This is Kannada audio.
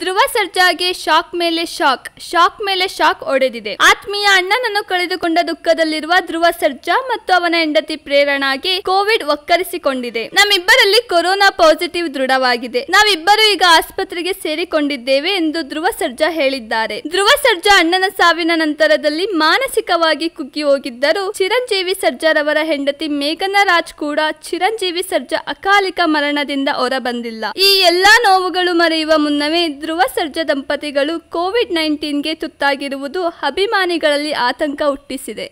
ಧ್ರುವ ಸರ್ಜಾಗೆ ಶಾಕ್ ಮೇಲೆ ಶಾಕ್ ಶಾಕ್ ಮೇಲೆ ಶಾಕ್ ಒಡೆದಿದೆ ಆತ್ಮೀಯ ಅಣ್ಣನನ್ನು ಕಳೆದುಕೊಂಡ ದುಃಖದಲ್ಲಿರುವ ಧ್ರುವ ಸರ್ಜಾ ಮತ್ತು ಅವನ ಹೆಂಡತಿ ಪ್ರೇರಣಾಗೆ ಕೋವಿಡ್ ಒಕ್ಕರಿಸಿಕೊಂಡಿದೆ ನಮ್ಮಿಬ್ಬರಲ್ಲಿ ಕೊರೋನಾ ಪಾಸಿಟಿವ್ ದೃಢವಾಗಿದೆ ನಾವಿಬ್ಬರು ಈಗ ಆಸ್ಪತ್ರೆಗೆ ಸೇರಿಕೊಂಡಿದ್ದೇವೆ ಎಂದು ಧ್ರುವ ಸರ್ಜಾ ಹೇಳಿದ್ದಾರೆ ಧ್ರುವ ಸರ್ಜಾ ಅಣ್ಣನ ಸಾವಿನ ನಂತರದಲ್ಲಿ ಮಾನಸಿಕವಾಗಿ ಕುಗ್ಗಿ ಹೋಗಿದ್ದರು ಚಿರಂಜೀವಿ ಸರ್ಜಾರವರ ಹೆಂಡತಿ ಮೇಘನಾ ರಾಜ್ ಕೂಡ ಚಿರಂಜೀವಿ ಸರ್ಜಾ ಅಕಾಲಿಕ ಮರಣದಿಂದ ಹೊರಬಂದಿಲ್ಲ ಈ ಎಲ್ಲಾ ನೋವುಗಳು ಮರೆಯುವ ಮುನ್ನವೇ ಧ್ರುವ ಸರ್ಜಾ ದಂಪತಿಗಳು ಕೋವಿಡ್ ನೈನ್ಟೀನ್ಗೆ ತುತ್ತಾಗಿರುವುದು ಅಭಿಮಾನಿಗಳಲ್ಲಿ ಆತಂಕ ಹುಟ್ಟಿಸಿದೆ